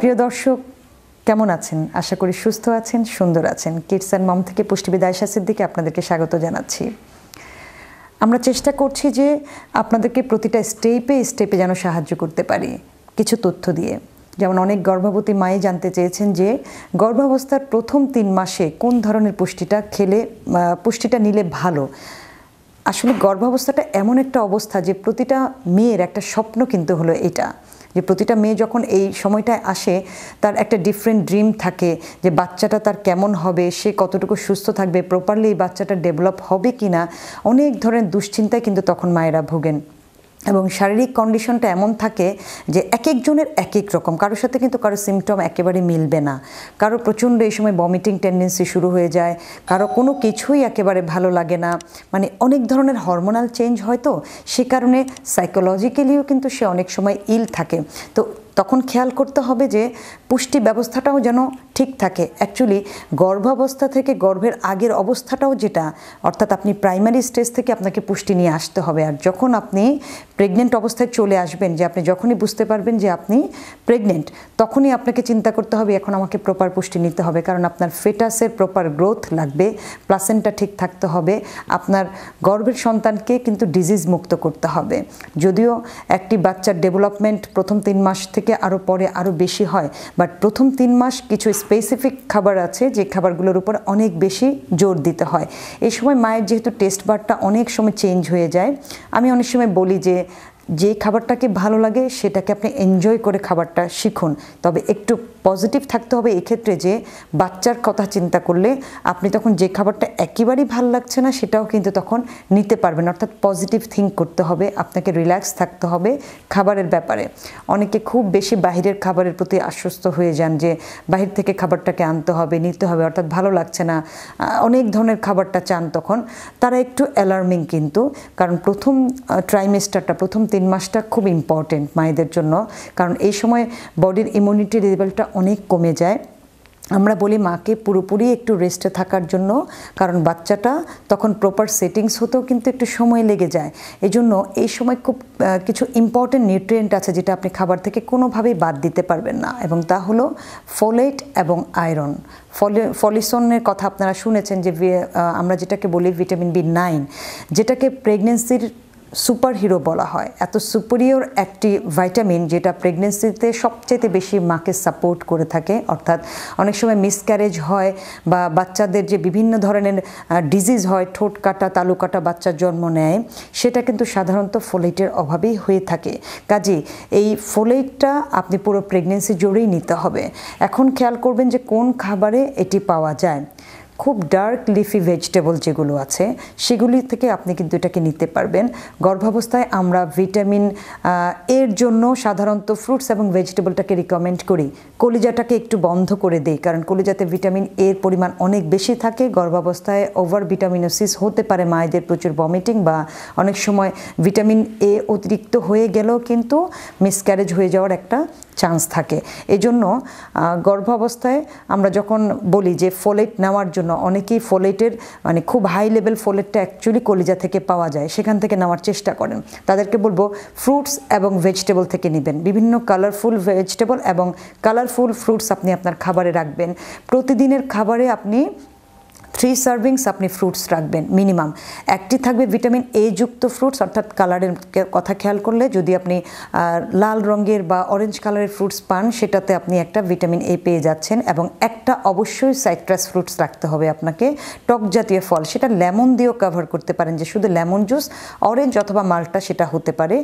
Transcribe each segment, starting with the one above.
প্রিয় দর্শক কেমন আছেন আশা করি সুস্থ আছেন সুন্দর আছেন কিডস অ্যান্ড মম থেকে পুষ্টিবিদায় শাসের দিকে আপনাদেরকে স্বাগত জানাচ্ছি আমরা চেষ্টা করছি যে আপনাদেরকে প্রতিটা স্টেপে স্টেপে যেন সাহায্য করতে পারি কিছু তথ্য দিয়ে যেমন অনেক গর্ভবতী মায়ে জানতে চেয়েছেন যে গর্ভাবস্থার প্রথম তিন মাসে কোন ধরনের পুষ্টিটা খেলে পুষ্টিটা নিলে ভালো আসলে গর্ভাবস্থাটা এমন একটা অবস্থা যে প্রতিটা মেয়ের একটা স্বপ্ন কিন্তু হলো এটা যে প্রতিটা মেয়ে যখন এই সময়টায় আসে তার একটা ডিফারেন্ট ড্রিম থাকে যে বাচ্চাটা তার কেমন হবে সে কতটুকু সুস্থ থাকবে প্রপারলি এই বাচ্চাটা ডেভেলপ হবে কি না অনেক ধরনের দুশ্চিন্তায় কিন্তু তখন মায়েরা ভোগেন এবং শারীরিক কন্ডিশনটা এমন থাকে যে এক একজনের এক এক রকম কারোর সাথে কিন্তু কারো সিমটম একেবারে মিলবে না কারো প্রচণ্ড এই সময় বমিটিং টেন্ডেন্সি শুরু হয়ে যায় কারো কোনো কিছুই একেবারে ভালো লাগে না মানে অনেক ধরনের হরমোনাল চেঞ্জ হয় তো সে কারণে সাইকোলজিক্যালিও কিন্তু সে অনেক সময় ইল থাকে তো তখন খেয়াল করতে হবে যে পুষ্টি ব্যবস্থাটাও যেন ঠিক থাকে অ্যাকচুয়ালি গর্ভাবস্থা থেকে গর্ভের আগের অবস্থাটাও যেটা অর্থাৎ আপনি প্রাইমারি স্টেজ থেকে আপনাকে পুষ্টি নিয়ে আসতে হবে আর যখন আপনি প্রেগনেন্ট অবস্থায় চলে আসবেন যে আপনি যখনই বুঝতে পারবেন যে আপনি প্রেগনেন্ট তখনই আপনাকে চিন্তা করতে হবে এখন আমাকে প্রপার পুষ্টি নিতে হবে কারণ আপনার ফেটাসের প্রপার গ্রোথ লাগবে প্লাসেন্টা ঠিক থাকতে হবে আপনার গর্ভের সন্তানকে কিন্তু ডিজিজ মুক্ত করতে হবে যদিও একটি বাচ্চার ডেভেলপমেন্ট প্রথম তিন মাস থেকে আরও পরে আরও বেশি হয় বাট প্রথম তিন মাস কিছু স্পেসিফিক খাবার আছে যে খাবারগুলোর উপর অনেক বেশি জোর দিতে হয় এই সময় মায়ের যেহেতু টেস্ট বারটা অনেক সময় চেঞ্জ হয়ে যায় আমি অনেক সময় বলি যে যে খাবারটাকে ভালো লাগে সেটাকে আপনি এনজয় করে খাবারটা শিখুন তবে একটু পজিটিভ থাকতে হবে এক্ষেত্রে যে বাচ্চার কথা চিন্তা করলে আপনি তখন যে খাবারটা একেবারেই ভাল লাগছে না সেটাও কিন্তু তখন নিতে পারবেন অর্থাৎ পজিটিভ থিঙ্ক করতে হবে আপনাকে রিল্যাক্স থাকতে হবে খাবারের ব্যাপারে অনেকে খুব বেশি বাহিরের খাবারের প্রতি আশ্বস্ত হয়ে যান যে বাহির থেকে খাবারটাকে আনতে হবে নিতে হবে অর্থাৎ ভালো লাগছে না অনেক ধরনের খাবারটা চান তখন তারা একটু অ্যালার্মিং কিন্তু কারণ প্রথম ট্রাইমেস্টারটা প্রথম তিন মাসটা খুব ইম্পর্টেন্ট মায়েদের জন্য কারণ এই সময় বডির ইমিউনিটি লেভেলটা অনেক কমে যায় আমরা বলি মাকে পুরোপুরি একটু রেস্টে থাকার জন্য কারণ বাচ্চাটা তখন প্রপার সেটিংস হতেও কিন্তু একটু সময় লেগে যায় এই জন্য এই সময় খুব কিছু ইম্পর্টেন্ট নিউট্রিয়েন্ট আছে যেটা আপনি খাবার থেকে কোনোভাবেই বাদ দিতে পারবেন না এবং তা হলো ফোলেট এবং আয়রন ফলে ফলিসনের কথা আপনারা শুনেছেন যে আমরা যেটাকে বলি ভিটামিন বি নাইন যেটাকে প্রেগনেন্সির সুপার হিরো বলা হয় এত সুপেরিয়র একটি ভাইটামিন যেটা প্রেগনেন্সিতে সবচেয়ে বেশি মাকে সাপোর্ট করে থাকে অর্থাৎ অনেক সময় মিসক্যারেজ হয় বা বাচ্চাদের যে বিভিন্ন ধরনের ডিজিজ হয় ঠোঁট কাটা তালু কাটা বাচ্চার জন্ম নেয় সেটা কিন্তু সাধারণত ফোলেটের অভাবেই হয়ে থাকে কাজে এই ফোলেটটা আপনি পুরো প্রেগনেন্সি জোরেই নিতে হবে এখন খেয়াল করবেন যে কোন খাবারে এটি পাওয়া যায় খুব ডার্ক লিফি ভেজিটেবল যেগুলো আছে সেগুলি থেকে আপনি কিন্তু এটাকে নিতে পারবেন গর্ভাবস্থায় আমরা ভিটামিন এর জন্য সাধারণত ফ্রুটস এবং ভেজিটেবলটাকে রিকমেন্ড করি কলিজাটাকে একটু বন্ধ করে দেই কারণ কলিজাতে ভিটামিন এর পরিমাণ অনেক বেশি থাকে গর্ভাবস্থায় ওভার ভিটামিনোসিস হতে পারে মায়েদের প্রচুর ভমিটিং বা অনেক সময় ভিটামিন এ অতিরিক্ত হয়ে গেলেও কিন্তু মিসক্যারেজ হয়ে যাওয়ার একটা চান্স থাকে এজন্য গর্ভাবস্থায় আমরা যখন বলি যে ফোলেট নেওয়ার জন্য জন্য অনেকেই ফোলেটের মানে খুব হাই লেভেল ফোলেটটা অ্যাকচুয়ালি কলিজা থেকে পাওয়া যায় সেখান থেকে নেওয়ার চেষ্টা করেন তাদেরকে বলবো ফ্রুটস এবং ভেজিটেবল থেকে নেবেন বিভিন্ন কালারফুল ভেজিটেবল এবং কালারফুল ফ্রুটস আপনি আপনার খাবারে রাখবেন প্রতিদিনের খাবারে আপনি থ্রি সার্ভিংস আপনি ফ্রুটস রাখবেন মিনিমাম একটি থাকবে ভিটামিন এ যুক্ত ফ্রুটস অর্থাৎ কালারের কথা খেয়াল করলে যদি আপনি লাল রঙের বা অরেঞ্জ কালারের ফ্রুটস পান সেটাতে আপনি একটা ভিটামিন এ পেয়ে যাচ্ছেন এবং একটা অবশ্যই সাইট্রাস ফ্রুটস রাখতে হবে আপনাকে টক জাতীয় ফল সেটা লেমন দিয়েও কাভার করতে পারেন যে শুধু লেমন জুস অরেঞ্জ অথবা মাল্টা সেটা হতে পারে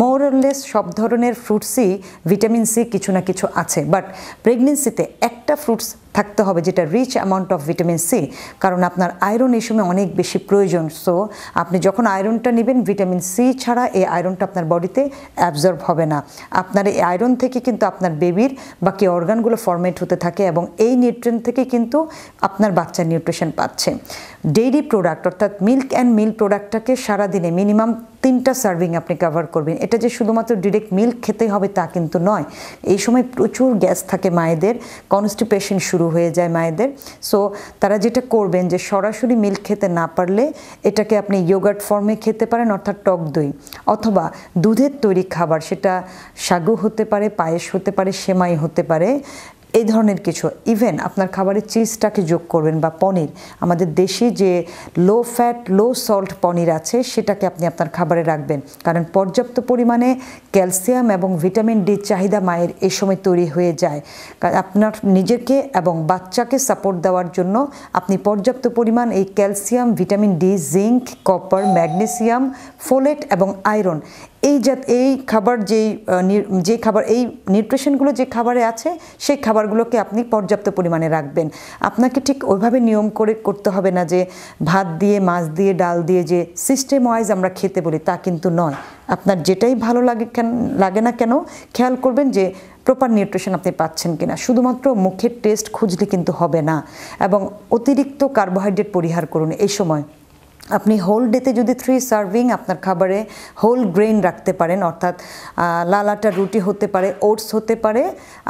মোরলেস সব ধরনের ফ্রুটসই ভিটামিন সি কিছু না কিছু আছে বাট প্রেগনেন্সিতে একটা ফ্রুটস থাকতে হবে যেটা rich amount of vitamin C কারণ আপনার আয়রন এই সময় অনেক বেশি প্রয়োজন সো আপনি যখন আয়রনটা নেবেন ভিটামিন সি ছাড়া এই আয়রনটা আপনার বডিতে অ্যাবজর্ব হবে না আপনার এই আয়রন থেকে কিন্তু আপনার বেবির বাকি অর্গানগুলো ফরমেট হতে থাকে এবং এই নিউট্রেন থেকে কিন্তু আপনার বাচ্চা নিউট্রিশন পাচ্ছে ডেইরি প্রোডাক্ট অর্থাৎ মিল্ক অ্যান্ড মিল্ক প্রোডাক্টটাকে সারাদিনে মিনিমাম তিনটা সার্ভিং আপনি কভার করবেন এটা যে শুধুমাত্র ডিরেক্ট মিল্ক খেতে হবে তা কিন্তু নয় এই সময় প্রচুর গ্যাস থাকে মায়েদের কনস্টিপেশন শুরু হয়ে যায় মায়েদের সো তারা যেটা করবেন যে সরাসরি মিল্ক খেতে না পারলে এটাকে আপনি ইয়োগার্ট ফর্মে খেতে পারেন অর্থাৎ টক দই অথবা দুধের তৈরি খাবার সেটা সাগু হতে পারে পায়েস হতে পারে সেমাই হতে পারে এই ধরনের কিছু ইভেন আপনার খাবারের চিজটাকে যোগ করবেন বা পনির আমাদের দেশে যে লো ফ্যাট লো সল্ট পনির আছে সেটাকে আপনি আপনার খাবারে রাখবেন কারণ পর্যাপ্ত পরিমাণে ক্যালসিয়াম এবং ভিটামিন ডি চাহিদা মায়ের এ সময় তৈরি হয়ে যায় আপনার নিজেকে এবং বাচ্চাকে সাপোর্ট দেওয়ার জন্য আপনি পর্যাপ্ত পরিমাণ এই calcium vitamin D zinc copper magnesium folate এবং আয়রন এই জাত এই খাবার যেই যে খাবার এই নিউট্রিশনগুলো যে খাবারে আছে সেই খাবারগুলোকে আপনি পর্যাপ্ত পরিমাণে রাখবেন আপনাকে ঠিক ওইভাবে নিয়ম করে করতে হবে না যে ভাত দিয়ে মাছ দিয়ে ডাল দিয়ে যে সিস্টেম ওয়াইজ আমরা খেতে বলি তা কিন্তু নয় আপনার যেটাই ভালো লাগে কেন লাগে না কেন খেয়াল করবেন যে প্রপার নিউট্রিশন আপনি পাচ্ছেন কিনা শুধুমাত্র মুখের টেস্ট খুঁজলে কিন্তু হবে না এবং অতিরিক্ত কার্বোহাইড্রেট পরিহার করুন এই সময় আপনি হোল ডেতে যদি থ্রি সার্ভিং আপনার খাবারে হোল গ্রেন রাখতে পারেন অর্থাৎ আটার রুটি হতে পারে ওটস হতে পারে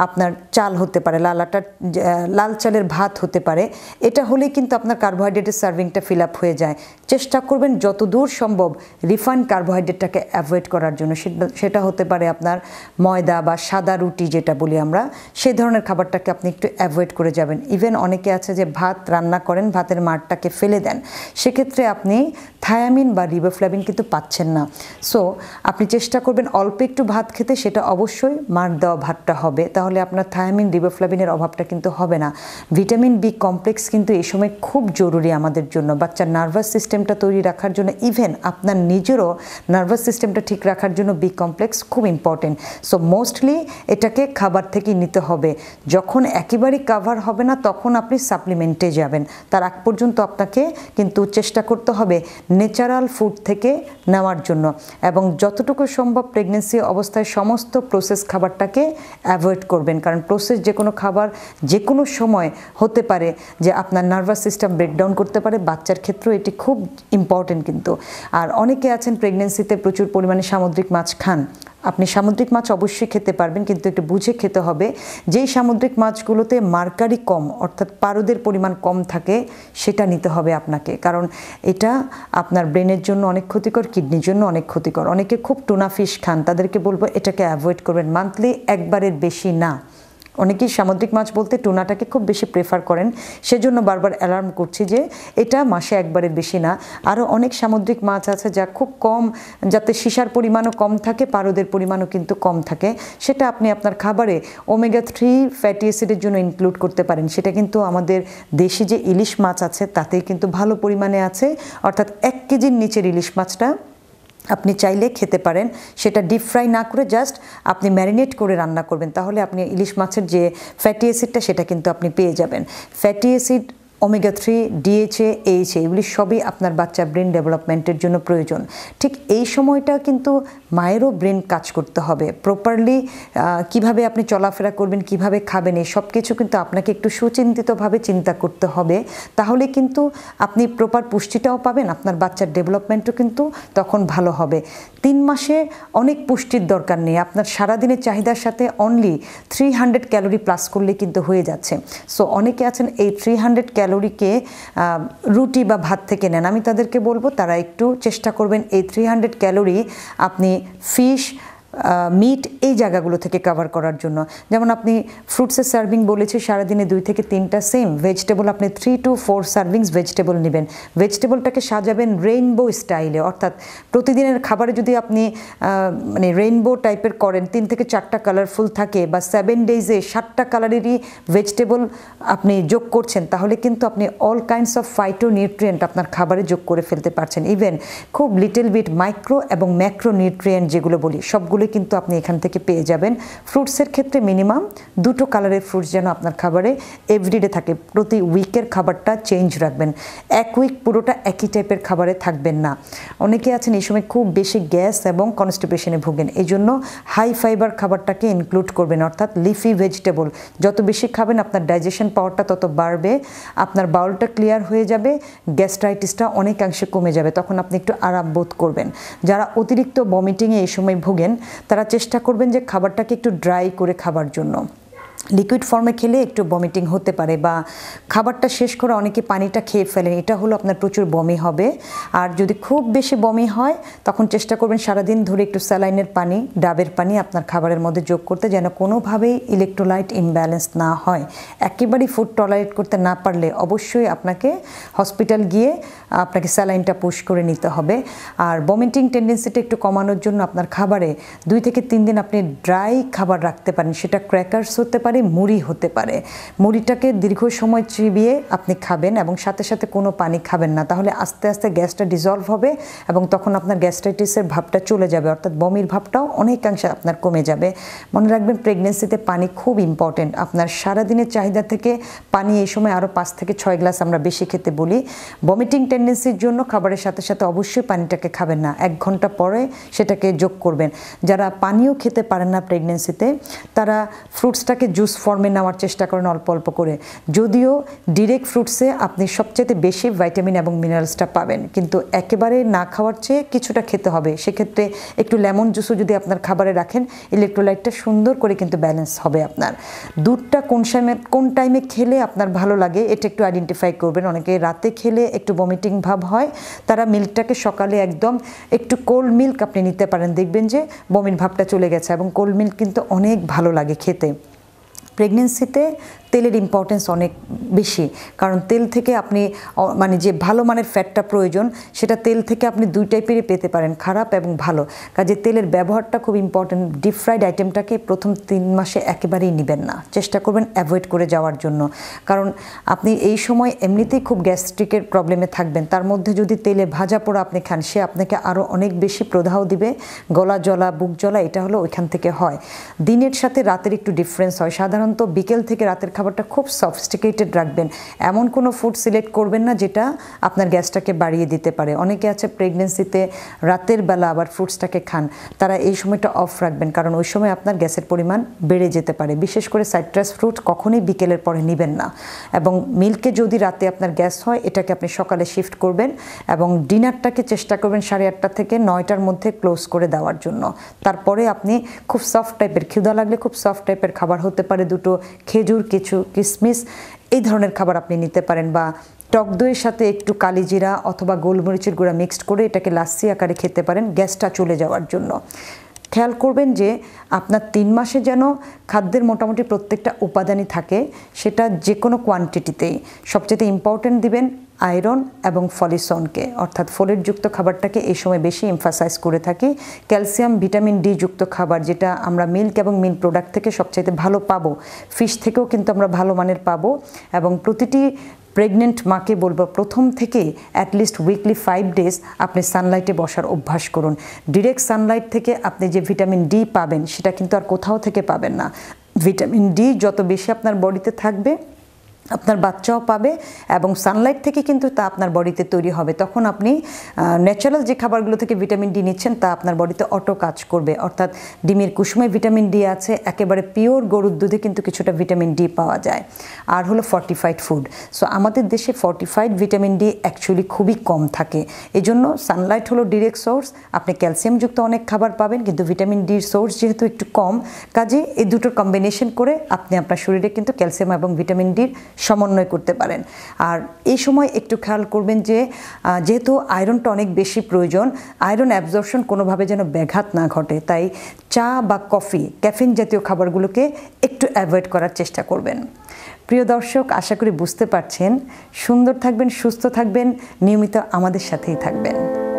আপনার চাল হতে পারে আটার লাল চালের ভাত হতে পারে এটা হলে কিন্তু আপনার কার্বোহাইড্রেটের সার্ভিংটা ফিল আপ হয়ে যায় চেষ্টা করবেন যত দূর সম্ভব রিফাইন্ড কার্বোহাইড্রেটটাকে অ্যাভয়েড করার জন্য সেটা হতে পারে আপনার ময়দা বা সাদা রুটি যেটা বলি আমরা সেই ধরনের খাবারটাকে আপনি একটু অ্যাভয়েড করে যাবেন ইভেন অনেকে আছে যে ভাত রান্না করেন ভাতের মাঠটাকে ফেলে দেন সেক্ষেত্রে আপনি আপনি থায়ামিন বা রিবোফ্লাভিন কিন্তু পাচ্ছেন না সো আপনি চেষ্টা করবেন অল্প একটু ভাত খেতে সেটা অবশ্যই মার দেওয়া ভাতটা হবে তাহলে আপনার থায়ামিন রিবোফ্লাভিনের অভাবটা কিন্তু হবে না ভিটামিন বি কমপ্লেক্স কিন্তু এই সময় খুব জরুরি আমাদের জন্য বাচ্চার নার্ভাস সিস্টেমটা তৈরি রাখার জন্য ইভেন আপনার নিজেরও নার্ভাস সিস্টেমটা ঠিক রাখার জন্য বি কমপ্লেক্স খুব ইম্পর্টেন্ট সো মোস্টলি এটাকে খাবার থেকেই নিতে হবে যখন একেবারেই কাভার হবে না তখন আপনি সাপ্লিমেন্টে যাবেন তার আগ পর্যন্ত আপনাকে কিন্তু চেষ্টা করতে হবে ন্যাচারাল ফুড থেকে নেওয়ার জন্য এবং যতটুকু সম্ভব প্রেগনেন্সি অবস্থায় সমস্ত প্রসেস খাবারটাকে অ্যাভয়েড করবেন কারণ প্রসেস যে কোনো খাবার যে কোনো সময় হতে পারে যে আপনার নার্ভাস সিস্টেম ব্রেকডাউন করতে পারে বাচ্চার ক্ষেত্রেও এটি খুব ইম্পর্টেন্ট কিন্তু আর অনেকে আছেন প্রেগনেন্সিতে প্রচুর পরিমাণে সামুদ্রিক মাছ খান আপনি সামুদ্রিক মাছ অবশ্যই খেতে পারবেন কিন্তু একটু বুঝে খেতে হবে যেই সামুদ্রিক মাছগুলোতে মার্কারি কম অর্থাৎ পারদের পরিমাণ কম থাকে সেটা নিতে হবে আপনাকে কারণ এটা আপনার ব্রেনের জন্য অনেক ক্ষতিকর কিডনির জন্য অনেক ক্ষতিকর অনেকে খুব টুনা ফিশ খান তাদেরকে বলবো এটাকে অ্যাভয়েড করবেন মান্থলি একবারের বেশি না অনেকেই সামুদ্রিক মাছ বলতে টুনাটাকে খুব বেশি প্রেফার করেন সেজন্য বারবার অ্যালার্ম করছি যে এটা মাসে একবারের বেশি না আরও অনেক সামুদ্রিক মাছ আছে যা খুব কম যাতে সিসার পরিমাণও কম থাকে পারদের পরিমাণও কিন্তু কম থাকে সেটা আপনি আপনার খাবারে ওমেগা থ্রি ফ্যাটি অ্যাসিডের জন্য ইনক্লুড করতে পারেন সেটা কিন্তু আমাদের দেশি যে ইলিশ মাছ আছে তাতেই কিন্তু ভালো পরিমাণে আছে অর্থাৎ এক কেজির নিচের ইলিশ মাছটা আপনি চাইলে খেতে পারেন সেটা ডিপ ফ্রাই না করে জাস্ট আপনি ম্যারিনেট করে রান্না করবেন তাহলে আপনি ইলিশ মাছের যে ফ্যাটি অ্যাসিডটা সেটা কিন্তু আপনি পেয়ে যাবেন fatty acid omega three DHA HA এগুলি সবই আপনার বাচ্চা ব্রেন ডেভেলপমেন্টের জন্য প্রয়োজন ঠিক এই সময়টা কিন্তু মায়েরও ব্রেন কাজ করতে হবে প্রপারলি কিভাবে আপনি চলাফেরা করবেন কিভাবে খাবেন এই সব কিছু কিন্তু আপনাকে একটু সুচিন্তিতভাবে চিন্তা করতে হবে তাহলে কিন্তু আপনি প্রপার পুষ্টিটাও পাবেন আপনার বাচ্চার ডেভেলপমেন্টও কিন্তু তখন ভালো হবে তিন মাসে অনেক পুষ্টির দরকার নেই আপনার সারাদিনের চাহিদার সাথে only three hundred calorie plus করলে কিন্তু হয়ে যাচ্ছে সো অনেকে আছেন এই থ্রি হান্ড্রেড ক্যালোরিকে রুটি বা ভাত থেকে নেন আমি তাদেরকে বলবো তারা একটু চেষ্টা করবেন এই থ্রি হান্ড্রেড ক্যালোরি আপনি ফিশ মিট এই জায়গাগুলো থেকে কাভার করার জন্য যেমন আপনি ফ্রুটসের সার্ভিং বলেছি সারাদিনে দুই থেকে তিনটা সেম ভেজিটেবল আপনি three to four servings vegetable নেবেন ভেজিটেবলটাকে সাজাবেন রেইনবো স্টাইলে অর্থাৎ প্রতিদিনের খাবারে যদি আপনি মানে রেইনবো টাইপের করেন তিন থেকে চারটা কালারফুল থাকে বা সেভেন ডেইজে সাতটা কালারেরই ভেজিটেবল আপনি যোগ করছেন তাহলে কিন্তু আপনি all kinds of phyto nutrient আপনার খাবারে যোগ করে ফেলতে পারছেন ইভেন খুব লিটল বিট মাইক্রো এবং ম্যাক্রো নিউট্রিয়েন্ট যেগুলো বলি সবগুলো সবগুলো কিন্তু আপনি এখান থেকে পেয়ে যাবেন ফ্রুটসের ক্ষেত্রে মিনিমাম দুটো কালারের ফ্রুটস যেন আপনার খাবারে এভরিডে থাকে প্রতি উইকের খাবারটা চেঞ্জ রাখবেন এক উইক পুরোটা একই টাইপের খাবারে থাকবেন না অনেকে আছেন এই সময় খুব বেশি গ্যাস এবং কনস্টিপেশনে ভোগেন এই জন্য হাই ফাইবার খাবারটাকে ইনক্লুড করবেন অর্থাৎ লিফি ভেজিটেবল যত বেশি খাবেন আপনার ডাইজেশন পাওয়ারটা তত বাড়বে আপনার বাউলটা ক্লিয়ার হয়ে যাবে গ্যাস্ট্রাইটিসটা অনেকাংশে কমে যাবে তখন আপনি একটু আরাম বোধ করবেন যারা অতিরিক্ত বমিটিংয়ে এই সময় ভোগেন তারা চেষ্টা করবেন যে খাবারটাকে একটু ড্রাই করে খাবার জন্য লিকুইড ফর্মে খেলে একটু বমিটিং হতে পারে বা খাবারটা শেষ করে অনেকে পানিটা খেয়ে ফেলেন এটা হলো আপনার প্রচুর বমি হবে আর যদি খুব বেশি বমি হয় তখন চেষ্টা করবেন সারাদিন ধরে একটু স্যালাইনের পানি ডাবের পানি আপনার খাবারের মধ্যে যোগ করতে যেন কোনোভাবেই ইলেকট্রোলাইট ইমব্যালেন্স না হয় একেবারেই ফুড টলারেট করতে না পারলে অবশ্যই আপনাকে হসপিটাল গিয়ে আপনাকে স্যালাইনটা পুশ করে নিতে হবে আর বমিটিং টেন্ডেন্সিটা একটু কমানোর জন্য আপনার খাবারে দুই থেকে তিন দিন আপনি ড্রাই খাবার রাখতে পারেন সেটা ক্র্যাকার্স হতে পারে পারে মুড়ি হতে পারে মুড়িটাকে দীর্ঘ সময় চিবিয়ে আপনি খাবেন এবং সাথে সাথে কোনো পানি খাবেন না তাহলে আস্তে আস্তে গ্যাসটা ডিজলভ হবে এবং তখন আপনার গ্যাস্ট্রাইটিসের ভাবটা চলে যাবে অর্থাৎ বমির ভাবটাও অনেকাংশে আপনার কমে যাবে মনে রাখবেন প্রেগনেন্সিতে পানি খুব ইম্পর্টেন্ট আপনার সারাদিনের চাহিদা থেকে পানি এই সময় আরও পাঁচ থেকে ছয় গ্লাস আমরা বেশি খেতে বলি ভমিটিং টেন্ডেন্সির জন্য খাবারের সাথে সাথে অবশ্যই পানিটাকে খাবেন না এক ঘন্টা পরে সেটাকে যোগ করবেন যারা পানিও খেতে পারেন না প্রেগনেন্সিতে তারা ফ্রুটসটাকে জুস ফর্মে নেওয়ার চেষ্টা করেন অল্প অল্প করে যদিও ডিরেক্ট ফ্রুটসে আপনি সবচেয়ে বেশি ভাইটামিন এবং মিনারেলসটা পাবেন কিন্তু একেবারে না খাওয়ার চেয়ে কিছুটা খেতে হবে সেক্ষেত্রে একটু লেমন জুসও যদি আপনার খাবারে রাখেন ইলেকট্রোলাইটটা সুন্দর করে কিন্তু ব্যালেন্স হবে আপনার দুধটা কোন সময় কোন টাইমে খেলে আপনার ভালো লাগে এটা একটু আইডেন্টিফাই করবেন অনেকে রাতে খেলে একটু ভমিটিং ভাব হয় তারা মিল্কটাকে সকালে একদম একটু কোল্ড মিল্ক আপনি নিতে পারেন দেখবেন যে বমির ভাবটা চলে গেছে এবং কোল্ড মিল্ক কিন্তু অনেক ভালো লাগে খেতে প্রেগনেন্সিতে তেলের ইম্পর্টেন্স অনেক বেশি কারণ তেল থেকে আপনি মানে যে ভালো মানের ফ্যাটটা প্রয়োজন সেটা তেল থেকে আপনি দুই টাইপেরই পেতে পারেন খারাপ এবং ভালো কাজে তেলের ব্যবহারটা খুব ইম্পর্টেন্ট ডিপ ফ্রাইড আইটেমটাকে প্রথম তিন মাসে একেবারেই নেবেন না চেষ্টা করবেন অ্যাভয়েড করে যাওয়ার জন্য কারণ আপনি এই সময় এমনিতেই খুব গ্যাস্ট্রিকের প্রবলেমে থাকবেন তার মধ্যে যদি তেলে ভাজা পোড়া আপনি খান সে আপনাকে আরও অনেক বেশি প্রদাহ দিবে গলা জলা বুক জলা এটা হলো ওইখান থেকে হয় দিনের সাথে রাতের একটু ডিফারেন্স হয় সাধারণত বিকেল থেকে রাতের খাবারটা খুব সফিস্টিকেটেড রাখবেন এমন কোনো ফুড সিলেক্ট করবেন না যেটা আপনার গ্যাসটাকে বাড়িয়ে দিতে পারে অনেকে আছে প্রেগনেন্সিতে রাতের বেলা আবার ফুডসটাকে খান তারা এই সময়টা অফ রাখবেন কারণ ওই সময় আপনার গ্যাসের পরিমাণ বেড়ে যেতে পারে বিশেষ করে সাইট্রাস ফ্রুট কখনোই বিকেলের পরে নেবেন না এবং মিল্কে যদি রাতে আপনার গ্যাস হয় এটাকে আপনি সকালে শিফট করবেন এবং ডিনারটাকে চেষ্টা করবেন সাড়ে আটটা থেকে নয়টার মধ্যে ক্লোজ করে দেওয়ার জন্য তারপরে আপনি খুব সফট টাইপের ক্ষুদা লাগলে খুব সফট টাইপের খাবার হতে পারে দুটো খেজুর কিছু কিছু কিসমিস এই ধরনের খাবার আপনি নিতে পারেন বা টক দইয়ের সাথে একটু কালিজিরা অথবা গোলমরিচের গুঁড়া মিক্সড করে এটাকে লাস্সি আকারে খেতে পারেন গ্যাসটা চলে যাওয়ার জন্য খেয়াল করবেন যে আপনার তিন মাসে যেন খাদ্যের মোটামুটি প্রত্যেকটা উপাদানই থাকে সেটা যে কোনো কোয়ান্টিটিতেই সবচেয়ে ইম্পর্ট্যান্ট দিবেন আয়রন এবং ফলিসনকে অর্থাৎ যুক্ত খাবারটাকে এই সময় বেশি এমফাসাইজ করে থাকি ক্যালসিয়াম ভিটামিন ডি যুক্ত খাবার যেটা আমরা মিল্ক এবং মিল্ক প্রোডাক্ট থেকে সবচাইতে ভালো পাবো ফিশ থেকেও কিন্তু আমরা ভালো মানের পাবো এবং প্রতিটি প্রেগনেন্ট মাকে বলবো প্রথম থেকে অ্যাটলিস্ট উইকলি ফাইভ ডেজ আপনি সানলাইটে বসার অভ্যাস করুন ডিরেক্ট সানলাইট থেকে আপনি যে ভিটামিন ডি পাবেন সেটা কিন্তু আর কোথাও থেকে পাবেন না ভিটামিন ডি যত বেশি আপনার বডিতে থাকবে আপনার বাচ্চাও পাবে এবং সানলাইট থেকে কিন্তু তা আপনার বডিতে তৈরি হবে তখন আপনি ন্যাচারাল যে খাবারগুলো থেকে ভিটামিন ডি নিচ্ছেন তা আপনার বডিতে অটো কাজ করবে অর্থাৎ ডিমের কুসুমে ভিটামিন ডি আছে একেবারে পিওর গরুর দুধে কিন্তু কিছুটা ভিটামিন ডি পাওয়া যায় আর হলো ফর্টিফাইড ফুড সো আমাদের দেশে ফর্টিফাইড ভিটামিন ডি অ্যাকচুয়ালি খুবই কম থাকে এই জন্য সানলাইট হলো ডিরেক্ট সোর্স আপনি ক্যালসিয়ামযুক্ত অনেক খাবার পাবেন কিন্তু ভিটামিন ডির সোর্স যেহেতু একটু কম কাজে এই দুটোর কম্বিনেশন করে আপনি আপনার শরীরে কিন্তু ক্যালসিয়াম এবং ভিটামিন ডির সমন্বয় করতে পারেন আর এই সময় একটু খেয়াল করবেন যে যেহেতু আয়রনটা অনেক বেশি প্রয়োজন আয়রন অ্যাবজর্পশন কোনোভাবে যেন ব্যাঘাত না ঘটে তাই চা বা কফি ক্যাফিন জাতীয় খাবারগুলোকে একটু অ্যাভয়েড করার চেষ্টা করবেন প্রিয় দর্শক আশা করি বুঝতে পারছেন সুন্দর থাকবেন সুস্থ থাকবেন নিয়মিত আমাদের সাথেই থাকবেন